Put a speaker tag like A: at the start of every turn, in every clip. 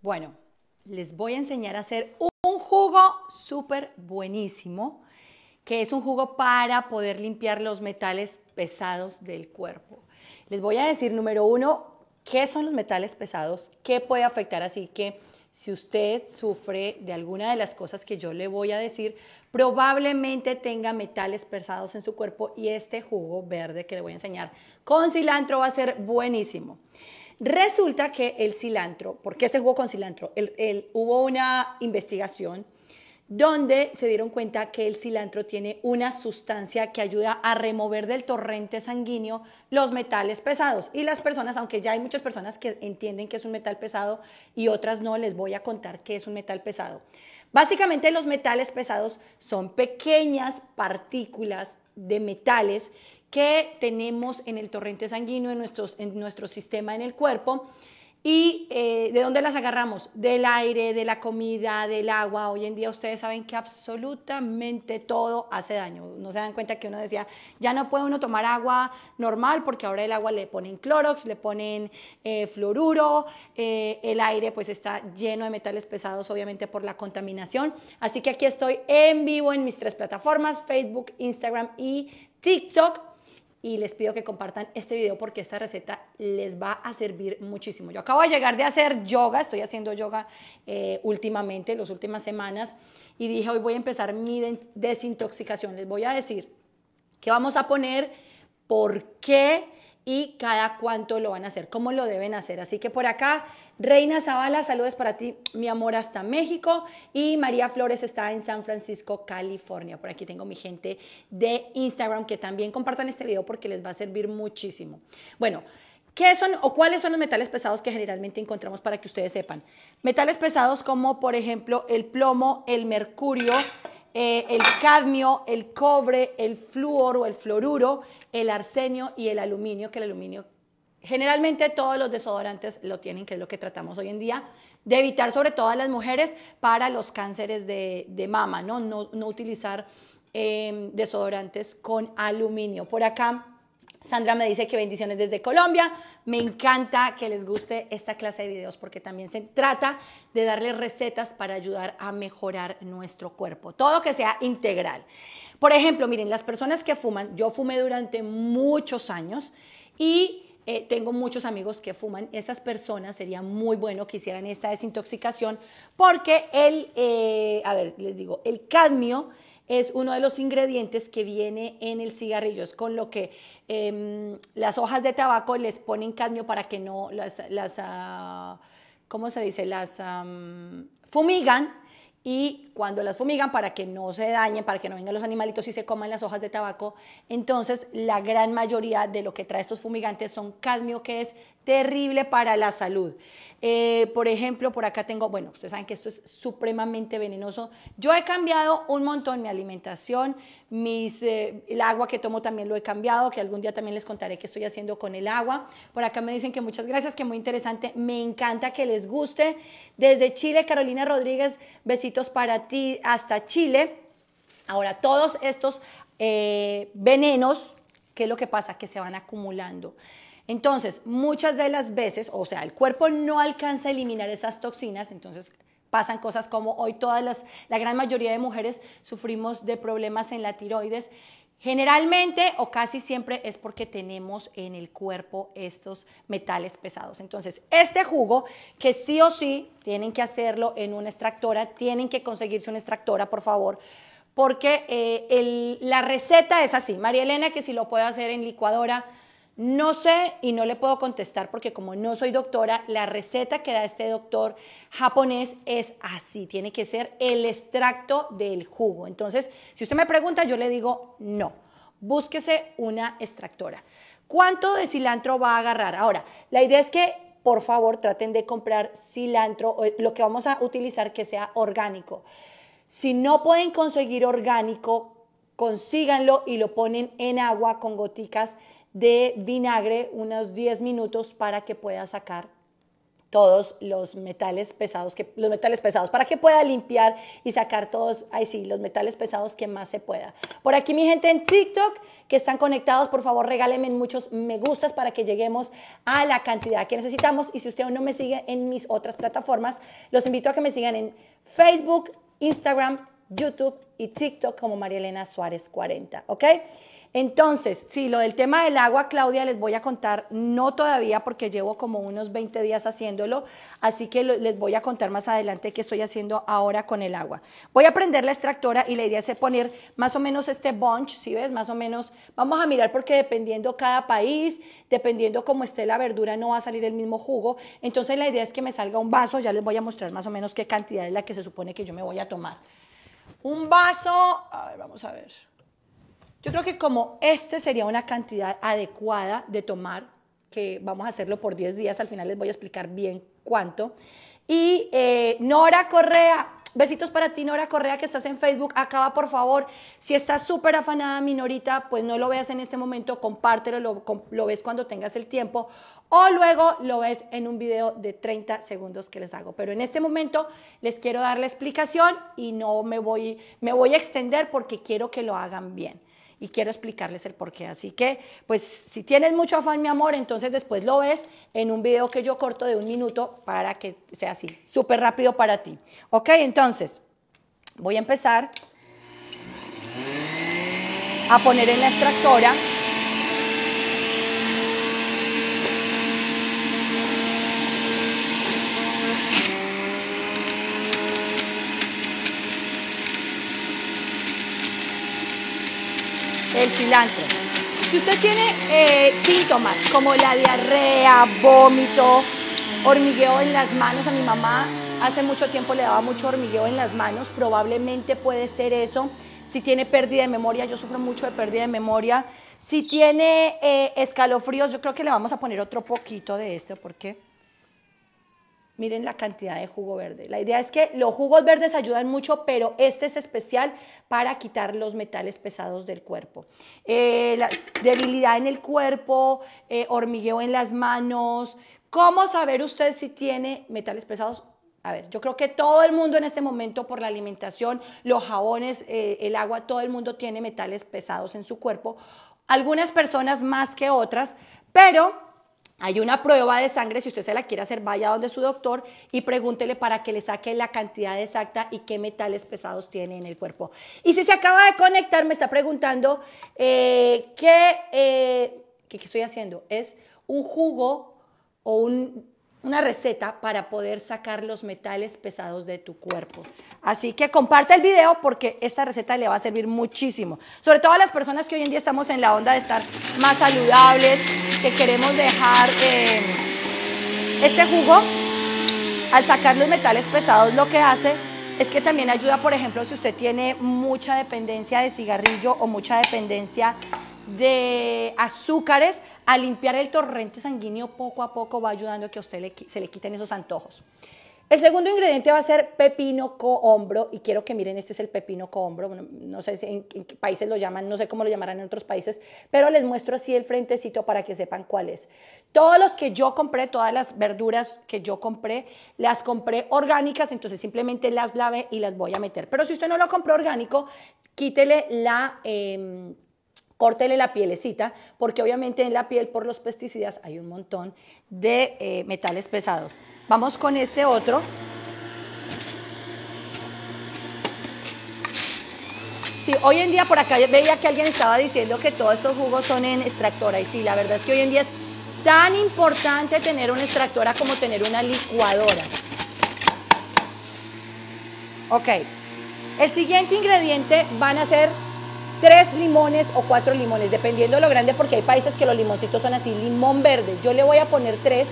A: Bueno, les voy a enseñar a hacer un jugo súper buenísimo, que es un jugo para poder limpiar los metales pesados del cuerpo. Les voy a decir, número uno, qué son los metales pesados, qué puede afectar, así que si usted sufre de alguna de las cosas que yo le voy a decir, probablemente tenga metales pesados en su cuerpo y este jugo verde que le voy a enseñar con cilantro va a ser buenísimo. Resulta que el cilantro, ¿por qué se jugó con cilantro? hubo una investigación donde se dieron cuenta que el cilantro tiene una sustancia que ayuda a remover del torrente sanguíneo los metales pesados. Y las personas, aunque ya hay muchas personas que entienden que es un metal pesado y otras no, les voy a contar qué es un metal pesado. Básicamente los metales pesados son pequeñas partículas de metales que tenemos en el torrente sanguíneo, en, nuestros, en nuestro sistema, en el cuerpo. ¿Y eh, de dónde las agarramos? Del aire, de la comida, del agua. Hoy en día ustedes saben que absolutamente todo hace daño. No se dan cuenta que uno decía, ya no puede uno tomar agua normal porque ahora el agua le ponen clorox, le ponen eh, fluoruro, eh, el aire pues está lleno de metales pesados obviamente por la contaminación. Así que aquí estoy en vivo en mis tres plataformas, Facebook, Instagram y TikTok y les pido que compartan este video porque esta receta les va a servir muchísimo. Yo acabo de llegar de hacer yoga, estoy haciendo yoga eh, últimamente, las últimas semanas, y dije hoy voy a empezar mi desintoxicación. Les voy a decir qué vamos a poner por qué y cada cuánto lo van a hacer, cómo lo deben hacer. Así que por acá, Reina Zavala, saludos para ti, mi amor, hasta México. Y María Flores está en San Francisco, California. Por aquí tengo mi gente de Instagram que también compartan este video porque les va a servir muchísimo. Bueno, ¿Qué son o cuáles son los metales pesados que generalmente encontramos para que ustedes sepan? Metales pesados como por ejemplo el plomo, el mercurio, eh, el cadmio, el cobre, el flúor o el fluoruro, el arsenio y el aluminio, que el aluminio generalmente todos los desodorantes lo tienen, que es lo que tratamos hoy en día, de evitar sobre todo a las mujeres para los cánceres de, mama, ¿no? utilizar eh, desodorantes con aluminio. Por acá Sandra me dice que bendiciones desde Colombia. Me encanta que les guste esta clase de videos porque también se trata de darles recetas para ayudar a mejorar nuestro cuerpo. Todo que sea integral. Por ejemplo, miren, las personas que fuman, yo fumé durante muchos años y eh, tengo muchos amigos que fuman. Esas personas sería muy bueno que hicieran esta desintoxicación porque el, eh, a ver, les digo, el cadmio es uno de los ingredientes que viene en el cigarrillo, es con lo que em, las hojas de tabaco les ponen cadmio para que no las, las ah, ¿cómo se dice? Las fumigan y cuando las fumigan para que no se dañen, para que no vengan los animalitos y se coman las hojas de tabaco, entonces la gran mayoría de lo que trae estos fumigantes son cadmio, que es terrible para la salud. Eh, por ejemplo, por acá tengo, bueno, ustedes saben que esto es supremamente venenoso. Yo he cambiado un montón mi alimentación, mis, eh, el agua que tomo también lo he cambiado, que algún día también les contaré qué estoy haciendo con el agua. Por acá me dicen que muchas gracias, que muy interesante, me encanta que les guste. Desde Chile, Carolina Rodríguez, vecina para ti hasta Chile. Ahora, todos estos eh, venenos, ¿qué es lo que pasa? Que se van acumulando. Entonces, muchas de las veces, o sea, el cuerpo no alcanza a eliminar esas toxinas, entonces pasan cosas como hoy todas las, la gran mayoría de mujeres sufrimos de problemas en la tiroides Generalmente o casi siempre es porque tenemos en el cuerpo estos metales pesados. Entonces, este jugo que sí o sí tienen que hacerlo en una extractora, tienen que conseguirse una extractora, por favor, porque eh, la receta es así. María Elena, que si lo puede hacer en licuadora, no sé y no le puedo contestar porque como no soy doctora, la receta que da este doctor japonés es así, tiene que ser el extracto del jugo. Entonces, si usted me pregunta, yo le digo no, búsquese una extractora. ¿Cuánto de cilantro va a agarrar? Ahora, la idea es que por favor traten de comprar cilantro, eh, lo que vamos a utilizar que sea orgánico. Si no pueden conseguir orgánico, consíganlo y lo ponen en agua con goticas de vinagre unos 10 minutos para que pueda sacar todos los metales pesados, los metales pesados, para que pueda limpiar y sacar todos, ahí sí, los metales pesados que más se pueda. Por aquí mi gente en TikTok que están conectados, por favor regálenme muchos me gustas para que lleguemos a la cantidad que necesitamos. Y si usted aún no me sigue en mis otras plataformas, los invito a que me sigan en Facebook, Instagram, YouTube y TikTok como María Elena Suárez 40, ¿ok? Entonces, sí, lo del tema del agua, Claudia, les voy a contar, no todavía porque llevo como unos 20 días haciéndolo, así que les voy a contar más adelante qué estoy haciendo ahora con el agua. Voy a prender la extractora y la idea es poner más o menos este bunch, si ¿sí ves, más o menos, vamos a mirar porque dependiendo cada país, dependiendo cómo esté la verdura, no va a salir el mismo jugo. Entonces la idea es que me salga un vaso, ya les voy a mostrar más o menos qué cantidad es la que se supone que yo me voy a tomar. Un vaso, a ver, vamos a ver yo creo que como este sería una cantidad adecuada de tomar, que vamos a hacerlo por 10 días, al final les voy a explicar bien cuánto. Y eh, Nora Correa, Besitos para ti, Nora Correa, que estás en Facebook. Acaba, por favor. Si estás súper afanada, minorita, pues no lo veas en este momento, compártelo, lo, ves cuando tengas el tiempo. O luego lo ves en un video de 30 segundos que les hago. Pero en este momento les quiero dar la explicación y no me voy, me voy a extender porque quiero que lo hagan bien y quiero explicarles el por qué. Así que, pues si tienes mucho afán, mi amor, entonces después lo ves en un video que yo corto de un minuto para que sea así, súper rápido para ti. Ok, entonces voy a empezar a poner en la extractora Si usted tiene eh, síntomas como la diarrea, vómito, hormigueo en las manos, a mi mamá hace mucho tiempo le daba mucho hormigueo en las manos, probablemente puede ser eso. Si tiene pérdida de memoria, yo sufro mucho de pérdida de memoria. Si tiene eh, escalofríos, yo creo que le vamos a poner otro poquito de este, qué Miren la cantidad de jugo verde. La idea es que los jugos verdes ayudan mucho, pero este es especial para quitar los metales pesados del cuerpo. Eh, debilidad en el cuerpo, eh, hormigueo en las manos. ¿Cómo saber usted si tiene metales pesados? A ver, yo creo que todo el mundo en este momento por la alimentación, los jabones, eh, el agua, todo el mundo tiene metales pesados en su cuerpo. Algunas personas más que otras, pero hay una prueba de sangre, si usted se la quiere hacer, vaya donde su doctor y pregúntele para que le saque la cantidad exacta y qué metales pesados tiene en el cuerpo. Y si se acaba de conectar, me está preguntando eh, eh, qué, qué estoy haciendo. Es un jugo o un una receta para poder sacar los metales pesados de tu cuerpo. Así que comparte el video porque esta receta le va a servir muchísimo. Sobre todo a las personas que hoy en día estamos en la onda de estar más saludables, que queremos dejar eh, este jugo. Al sacar los metales pesados lo que hace es que también ayuda, por ejemplo, si usted tiene mucha dependencia de cigarrillo o mucha dependencia de azúcares, a limpiar el torrente sanguíneo poco a poco va ayudando a que a usted se le quiten esos antojos. El segundo ingrediente va a ser pepino cohombro y quiero que miren, este es el pepino cohombro, no, sé en, qué países lo llaman, no sé cómo lo llamarán en otros países, pero les muestro así el frentecito para que sepan cuál es. Todos los que yo compré, todas las verduras que yo compré, las compré orgánicas, entonces simplemente las lave y las voy a meter. Pero si usted no lo compró orgánico, quítele la... Em, córtele la pielecita, porque obviamente en la piel por los pesticidas hay un montón de eh, metales pesados. Vamos con este otro. Sí, hoy en día por acá veía que alguien estaba diciendo que todos estos jugos son en extractora y sí, la verdad es que hoy en día es tan importante tener una extractora como tener una licuadora. Ok, el siguiente ingrediente van a ser tres limones o cuatro limones, dependiendo de lo grande, porque hay países que los limoncitos son así, limón verde. Yo le voy a poner tres,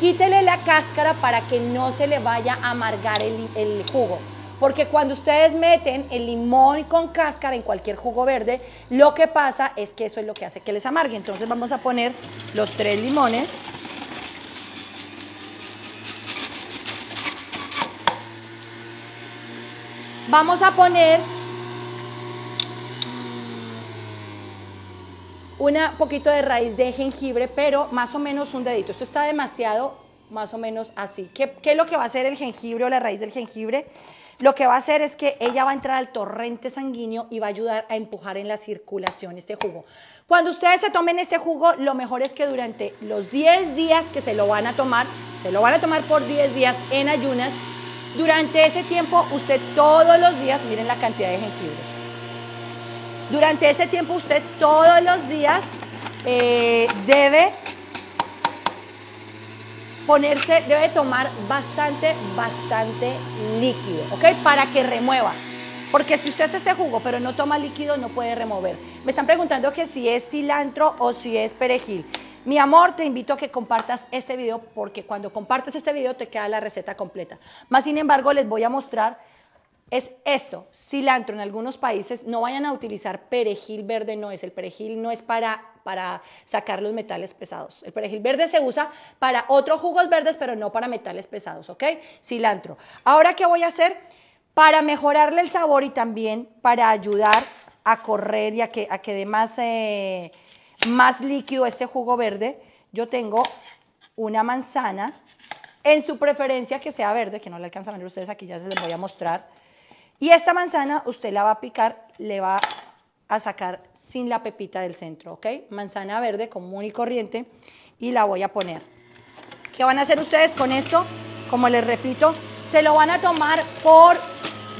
A: quítele la cáscara para que no se le vaya a amargar el, el jugo. Porque cuando ustedes meten el limón con cáscara en cualquier jugo verde, lo que pasa es que eso es lo que hace que les amargue. Entonces vamos a poner los tres limones. Vamos a poner una poquito de raíz de jengibre, pero más o menos un dedito. Esto está demasiado, más o menos así. ¿Qué, ¿Qué, es lo que va a hacer el jengibre o la raíz del jengibre? Lo que va a hacer es que ella va a entrar al torrente sanguíneo y va a ayudar a empujar en la circulación este jugo. Cuando ustedes se tomen este jugo, lo mejor es que durante los 10 días que se lo van a tomar, se lo van a tomar por 10 días en ayunas, durante ese tiempo usted todos los días, miren la cantidad de jengibre, durante ese tiempo usted todos los días eh, debe ponerse, debe tomar bastante, bastante líquido, ¿ok? Para que remueva. Porque si usted hace este jugo pero no toma líquido, no puede remover. Me están preguntando que si es cilantro o si es perejil. Mi amor, te invito a que compartas este video porque cuando compartes este video te queda la receta completa. Más sin embargo, les voy a mostrar es esto, cilantro en algunos países, no vayan a utilizar perejil verde, no es, el perejil no es para, para sacar los metales pesados. El perejil verde se usa para otros jugos verdes, pero no para metales pesados, ¿ok? Cilantro. Ahora, ¿qué voy a hacer? Para mejorarle el sabor y también para ayudar a correr y a que, a dé más, eh, más líquido este jugo verde, yo tengo una manzana, en su preferencia que sea verde, que no le alcanza a ver ustedes aquí, ya se les voy a mostrar. Y esta manzana usted la va a picar, le va a sacar sin la pepita del centro, ¿ok? Manzana verde común y corriente y la voy a poner. ¿Qué van a hacer ustedes con esto? Como les repito, se lo van a tomar por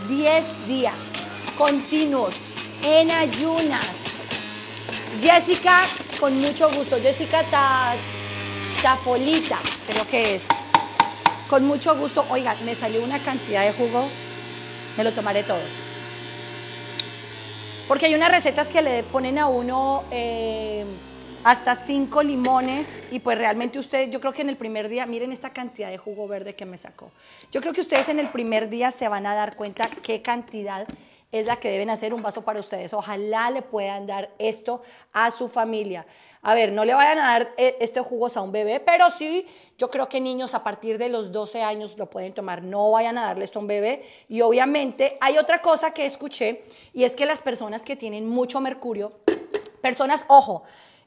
A: 10 días continuos, en ayunas. Jessica, con mucho gusto, Jessica Tafolita, creo que es. Con mucho gusto, oigan, me salió una cantidad de jugo me lo tomaré todo. Porque hay unas recetas que le ponen a uno eh, hasta cinco limones y pues realmente ustedes, yo creo que en el primer día, miren esta cantidad de jugo verde que me sacó. Yo creo que ustedes en el primer día se van a dar cuenta qué cantidad es la que deben hacer un vaso para ustedes. Ojalá le puedan dar esto a su familia. A ver, no le vayan a dar eh, este jugo a un bebé, pero sí, yo creo que niños a partir de los 12 años lo pueden tomar. No vayan a darle esto a un bebé. Y obviamente hay otra cosa que escuché y es que las personas que tienen mucho mercurio, personas, ojo,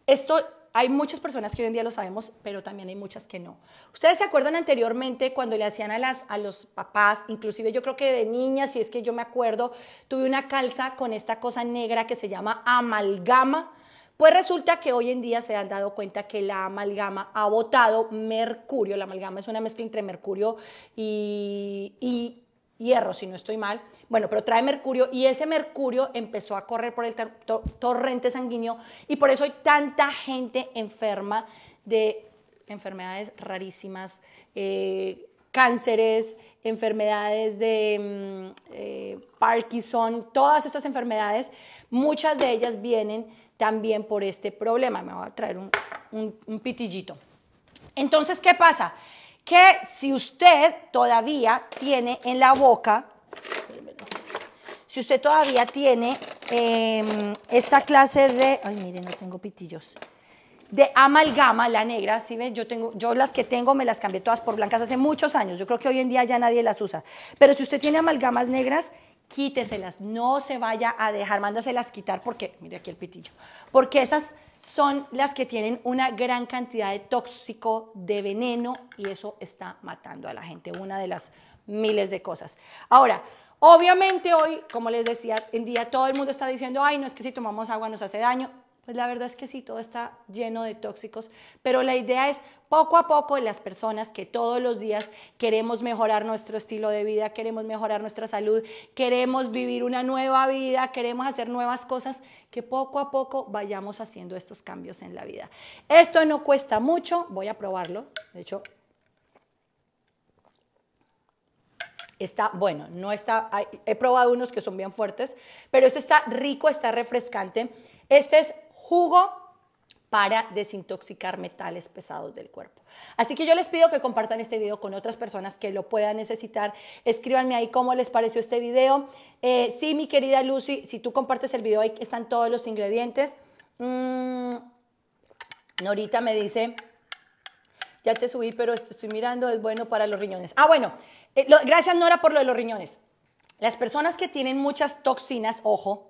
A: esto hay muchas personas que hoy en día lo sabemos, pero también hay muchas que no. Ustedes se acuerdan anteriormente cuando le hacían a, las, a los papás, inclusive yo creo que de niña, si es que yo me acuerdo, tuve una calza con esta cosa negra que se llama amalgama. Pues resulta que hoy en día se han dado cuenta que la amalgama ha botado mercurio. La amalgama es una mezcla entre mercurio y, y hierro, si no estoy mal, bueno, pero trae mercurio y ese mercurio empezó a correr por el torrente sanguíneo y por eso hay tanta gente enferma de enfermedades rarísimas, eh, cánceres, enfermedades de mm, eh, Parkinson, todas estas enfermedades, muchas de ellas vienen también por este problema. Me voy a traer un, un pitillito. Entonces, ¿qué pasa? que si usted todavía tiene en la boca, si usted todavía tiene em, esta clase de, ay miren, no tengo pitillos, de amalgama, la negra, ¿sí ven? Yo, tengo, yo las que tengo me las cambié todas por blancas hace muchos años, yo creo que hoy en día ya nadie las usa, pero si usted tiene amalgamas negras, quíteselas, no se vaya a dejar, mándaselas quitar porque, mire aquí el pitillo, porque esas son las que tienen una gran cantidad de tóxico, de veneno y eso está matando a la gente, una de las miles de cosas. Ahora, obviamente hoy, como les decía, en día todo el mundo está diciendo, ay, no es que si tomamos agua nos hace daño. Pues la verdad es que sí, todo está lleno de tóxicos, pero la idea es poco a poco las personas que todos los días queremos mejorar nuestro estilo de vida, queremos mejorar nuestra salud, queremos vivir una nueva vida, queremos hacer nuevas cosas, que poco a poco vayamos haciendo estos cambios en la vida. Esto no cuesta mucho, voy a probarlo, de hecho... Está bueno, no está. He probado unos que son bien fuertes, pero este está rico, está refrescante. Este es jugo para desintoxicar metales pesados del cuerpo. Así que yo les pido que compartan este video con otras personas que lo puedan necesitar. Escríbanme ahí cómo les pareció este video. Eh, sí, mi querida Lucy, si tú compartes el video, ahí están todos los ingredientes. Mm, Norita me dice, ya te subí, pero estoy mirando, es bueno para los riñones. Ah, bueno, eh, gracias Nora por lo de los riñones. Las personas que tienen muchas toxinas, ojo,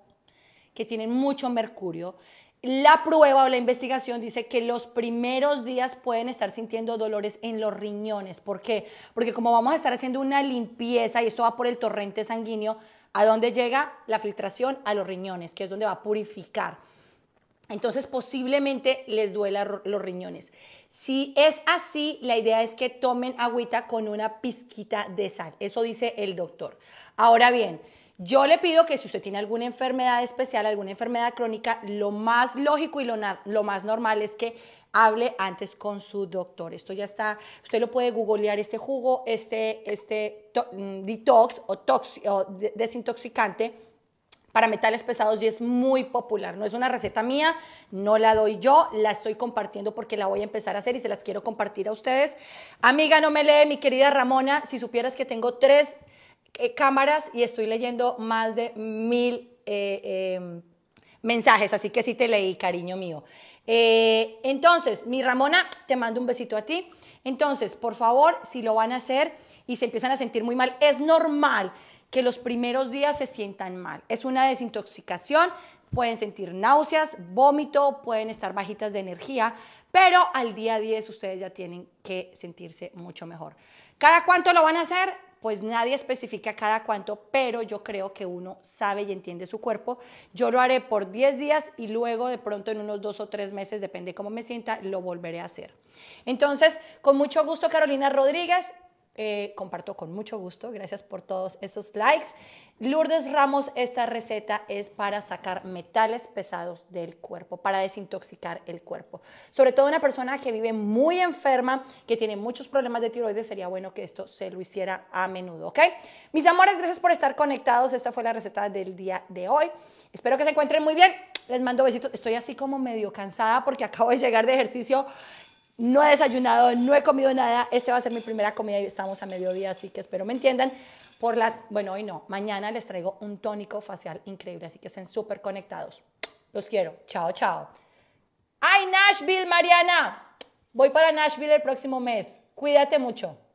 A: que tienen mucho mercurio, la prueba o la investigación dice que los primeros días pueden estar sintiendo dolores en los riñones. ¿Por qué? Porque como vamos a estar haciendo una limpieza y esto va por el torrente sanguíneo, ¿a dónde llega la filtración? A los riñones, que es donde va a purificar. Entonces posiblemente les duela los riñones. Si es así, la idea es que tomen agüita con una pizquita de sal. Eso dice el doctor. Ahora bien, yo le pido que si usted tiene alguna enfermedad especial, alguna enfermedad crónica, lo más lógico y lo, más normal es que hable antes con su doctor. Esto ya está, usted lo puede googlear este jugo, este, este mm, detox o, desintoxicante para metales pesados y es muy popular. No es una receta mía, no la doy yo, la estoy compartiendo porque la voy a empezar a hacer y se las quiero compartir a ustedes. Amiga, no me lee, mi querida Ramona, si supieras que tengo tres eh, cámaras y estoy leyendo más de mil eh, em, mensajes, así que sí te leí, cariño mío. Eh, entonces, mi Ramona, te mando un besito a ti. Entonces, por favor, si lo van a hacer y se empiezan a sentir muy mal, es normal que los primeros días se sientan mal. Es una desintoxicación, pueden sentir náuseas, vómito, pueden estar bajitas de energía, pero al día 10 ustedes ya tienen que sentirse mucho mejor. ¿Cada cuánto lo van a hacer? pues nadie especifica cada cuánto, pero yo creo que uno sabe y entiende su cuerpo. Yo lo haré por 10 días y luego de pronto en unos dos o tres meses, depende cómo me sienta, lo volveré a hacer. Entonces, con mucho gusto Carolina Rodríguez, eh, comparto con mucho gusto. Gracias por todos esos likes. Lourdes Ramos, esta receta es para sacar metales pesados del cuerpo, para desintoxicar el cuerpo. Sobre todo una persona que vive muy enferma, que tiene muchos problemas de tiroides, sería bueno que esto se lo hiciera a menudo, ¿ok? Mis amores, gracias por estar conectados. Esta fue la receta del día de hoy. Espero que se encuentren muy bien. Les mando besitos. Estoy así como medio cansada porque acabo de llegar de ejercicio no he desayunado, no he comido nada. Este va a ser mi primera comida y estamos a mediodía, así que espero me entiendan. Por la, bueno, hoy no, mañana les traigo un tónico facial increíble, así que estén súper conectados. Los quiero. Chao, chao. ¡Ay, Nashville, Mariana! Voy para Nashville el próximo mes. Cuídate mucho.